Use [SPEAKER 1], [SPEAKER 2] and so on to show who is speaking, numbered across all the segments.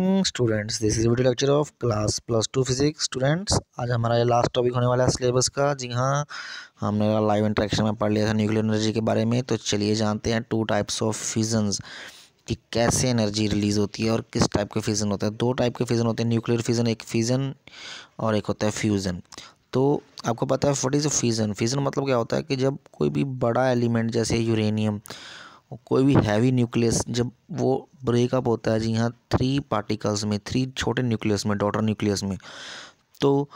[SPEAKER 1] morning students this is video lecture of class plus two physics students आज हमारा ये last topic होने वाला है सिलेबस का जी हाँ हमने लाइव इंट्रैक्शन में पढ़ लिया था न्यूक्लियर एनर्जी के बारे में तो चलिए जानते हैं टू टाइप्स ऑफ फिजन्स कि कैसे एनर्जी रिलीज़ होती है और किस टाइप के फिज़न होते हैं दो टाइप के फिज़न होते हैं न्यूक्लियर फिज़न एक फिज़न और एक होता है फ्यूज़न तो आपको पता है फट इज़ अ फिज़न फिज़न मतलब क्या होता है कि जब कोई भी बड़ा एलिमेंट जैसे यूरेनियम कोई भी हैवी न्यूक्लियस जब वो ब्रेकअप होता है जी हाँ थ्री पार्टिकल्स में थ्री छोटे न्यूक्लियस में डॉटर न्यूक्लियस में तो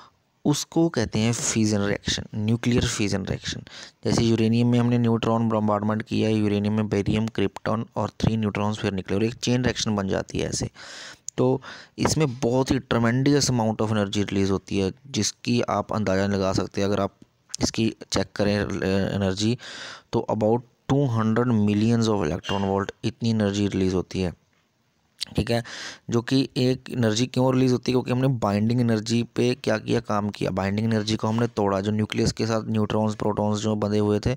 [SPEAKER 1] उसको कहते हैं fission reaction nuclear fission reaction जैसे यूरेनियम में हमने न्यूट्रॉन ब्रॉम्बार्डमेंट किया यूरेनियम में बेरियम क्रिप्टॉन और थ्री न्यूट्रॉन्स फिर निकले और एक चेन रिएक्शन बन जाती है ऐसे तो इसमें बहुत ही tremendous amount of energy release होती है जिसकी आप अंदाज़ा लगा सकते हैं अगर आप इसकी चेक करें एनर्जी तो about two hundred millions of electron volt इतनी एनर्जी रिलीज़ होती है ठीक है जो कि एक एनर्जी क्यों रिलीज़ होती है क्योंकि हमने बाइंडिंग एनर्जी पे क्या किया काम किया बाइंडिंग एनर्जी को हमने तोड़ा जो न्यूक्लियस के साथ न्यूट्रॉन्स प्रोटॉन्स जो बंधे हुए थे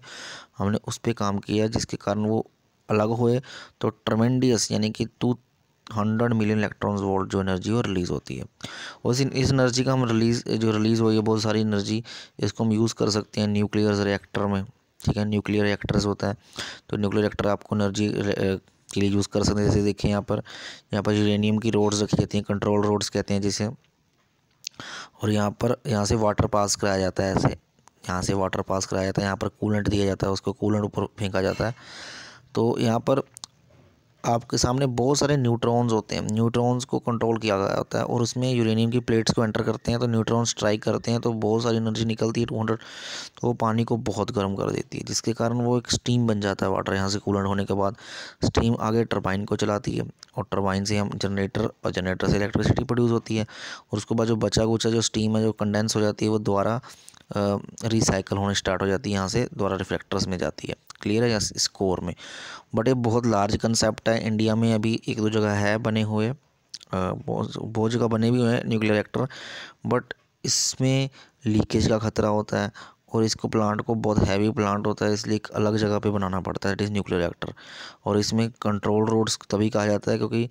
[SPEAKER 1] हमने उस पर काम किया जिसके कारण वो अलग हुए तो ट्रमेंडियस यानी कि two hundred million electrons volt जो एनर्जी वो रिलीज़ होती है उस इस एनर्जी का हम रिलीज़ जो रिलीज़ हुई है बहुत सारी एनर्जी इसको हम यूज़ कर सकते हैं न्यूक्लियर रिएक्टर में ठीक है न्यूक्लियर रिएक्टर्स होता है तो न्यूक्लियर रिएक्टर आपको एनर्जी के लिए यूज़ कर सकते हैं जैसे देखिए यहाँ पर यहाँ पर यूरेनियम की रोड्स रखी जाती हैं कंट्रोल रोड्स कहते हैं जिसे और यहाँ पर यहाँ से वाटर पास कराया जाता है ऐसे यहाँ से वाटर पास कराया जाता है यहाँ पर कूलेंट दिया जाता है उसको कूलेंट ऊपर फेंका जाता है तो यहाँ पर आपके सामने बहुत सारे न्यूट्रॉन्स होते हैं न्यूट्रॉन्स को कंट्रोल किया जाता है और उसमें यूरेनियम की प्लेट्स को एंटर करते हैं तो न्यूट्रॉन्स स्ट्राइक करते हैं तो बहुत सारी एनर्जी निकलती है टू हंड्रेड तो वो पानी को बहुत गर्म कर देती है जिसके कारण वो एक स्टीम बन जाता है वाटर यहाँ से कूलर होने के बाद स्टीम आगे टर्बाइन को चलाती है और टर्बाइन से हम जनरेटर और जनरेटर से इलेक्ट्रिसिटी प्रोड्यूस होती है और उसके बाद जो बचा कुचा जो स्टीम है जो कंडेंस हो जाती है वो दोबारा रिसाइकल होने स्टार्ट हो जाती है यहाँ से दोबारा रिफ्लेक्टर्स में जाती है क्लियर है या स्कोर में बट ये बहुत लार्ज कंसेप्ट है इंडिया में अभी एक दो जगह है बने हुए बहुत जगह बने भी हुए हैं न्यूक्लियर रिएक्टर बट इसमें लीकेज का ख़तरा होता है और इसको प्लांट को बहुत हैवी प्लांट होता है इसलिए एक अलग जगह पे बनाना पड़ता है इट इज़ न्यूक्लियर रिएक्टर और इसमें कंट्रोल रोड्स तभी कहा जाता है क्योंकि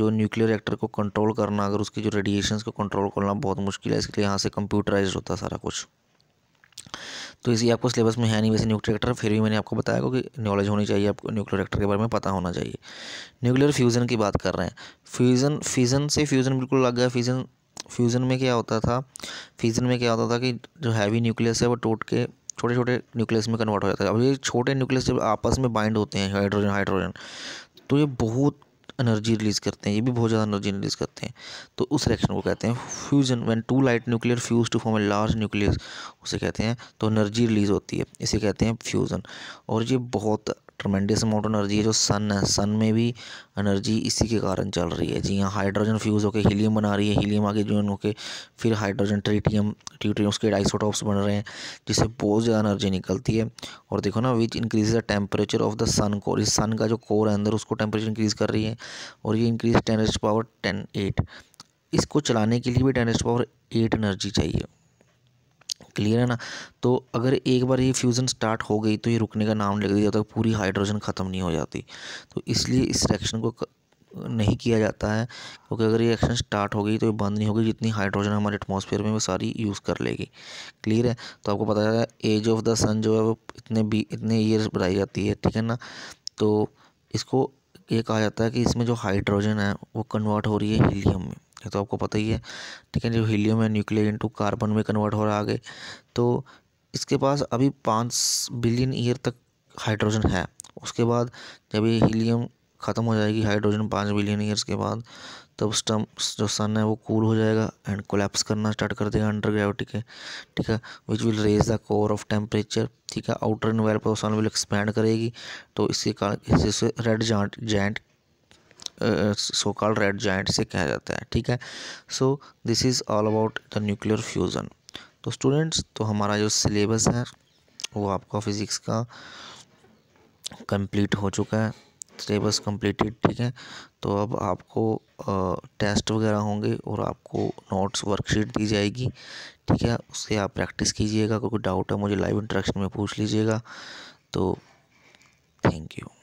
[SPEAKER 1] जो न्यूक्लियर रिएक्टर को कंट्रोल करना अगर उसकी जो रेडिएशंस को कंट्रोल करना बहुत मुश्किल है इसलिए यहाँ से कंप्यूटराइज होता है सारा कुछ तो इसी आपको सिलेबस में है नहीं वैसे न्यूक्लियर रिएक्टर फिर भी मैंने आपको बताया कि नॉलेज होनी चाहिए आपको न्यूक्लियर रिएक्टर के बारे में पता होना चाहिए न्यूक्लियर फ्यूज़न की बात कर रहे हैं फ्यूज़न फ्यूज़न से फ्यूज़न बिल्कुल अलग है फ्यूज़न फ्यूज़न में क्या होता था फ्यूज़न में क्या होता था कि जो हैवी न्यूक्लियस है वो टूट के छोटे छोटे न्यूक्लियस में कन्वर्ट हो जाता है अब ये छोटे न्यूक्लियस जब आपस में बाइंड होते हैं हाइड्रोजन हाइड्रोजन तो ये बहुत एनर्जी रिलीज़ करते हैं ये भी बहुत ज़्यादा एनर्जी रिलीज़ करते हैं तो उस रिएक्शन को कहते हैं fusion when two light nuclear fuse to form a large nucleus उसे कहते हैं तो एनर्जी रिलीज़ होती है इसे कहते हैं फ्यूज़न और ये बहुत ट्रमेंडियस अमाउंट एनर्जी है जो सन है सन में भी एनर्जी इसी के कारण चल रही है जी हाँ हाइड्रोजन फ्यूज़ होकर हीलियम बना रही है हीलियम आगे जो होके फिर हाइड्रोजन ट्रीटियम ट्यूट्रियम उसके डाइसोटॉप्स बन रहे हैं जिससे बहुत ज़्यादा एनर्जी निकलती है और देखो ना which increase the temperature of the sun core इस सन का जो कोर है अंदर उसको टेम्परेचर इंक्रीज़ कर रही है और ये increase ten power ten eight इसको चलाने के लिए भी टेन पावर एट एनर्जी चाहिए क्लियर है ना तो अगर एक बार ये फ्यूज़न स्टार्ट हो गई तो ये रुकने का नाम लग जाता है पूरी हाइड्रोजन ख़त्म नहीं हो जाती तो इसलिए इस रिएक्शन को नहीं किया जाता है क्योंकि अगर ये एक्शन स्टार्ट हो गई तो ये बंद नहीं होगी जितनी हाइड्रोजन हमारे एटमॉस्फेयर में वो सारी यूज़ कर लेगी क्लियर है तो आपको पता चला एज ऑफ द सन जो है वो इतने बी इतने ईयर्स बढ़ाई जाती है ठीक है ना तो इसको ये कहा जाता है कि इसमें जो हाइड्रोजन है वो कन्वर्ट हो रही है हीलियम में ये तो आपको पता ही है ठीक है जो हीलियम है न्यूक्लियर इंटू कार्बन में कन्वर्ट हो रहा है आगे तो इसके पास अभी पाँच बिलियन ईयर तक हाइड्रोजन है उसके बाद जब ये हीलियम ख़त्म हो जाएगी हाइड्रोजन पाँच बिलियन ईयर्स के बाद तब स्टम जो सन है वो कूल हो जाएगा एंड कोलेप्स करना स्टार्ट कर देगा अंडर ग्रेविटी के ठीक है which will raise the core of temperature ठीक है आउटर पर सन विल एक्सपैंड करेगी तो इसके कारण इससे red giant giant so called red giant से कहा जाता है ठीक है so this is all about the nuclear fusion तो स्टूडेंट्स तो हमारा जो सिलेबस है वो आपका फ़िज़िक्स का कंप्लीट हो चुका है सिलेबस कंप्लीटेड ठीक है तो अब आपको आ, टेस्ट वगैरह होंगे और आपको नोट्स वर्कशीट दी जाएगी ठीक है उससे आप प्रैक्टिस कीजिएगा कोई डाउट है मुझे लाइव इंट्रैक्शन में पूछ लीजिएगा तो थैंक यू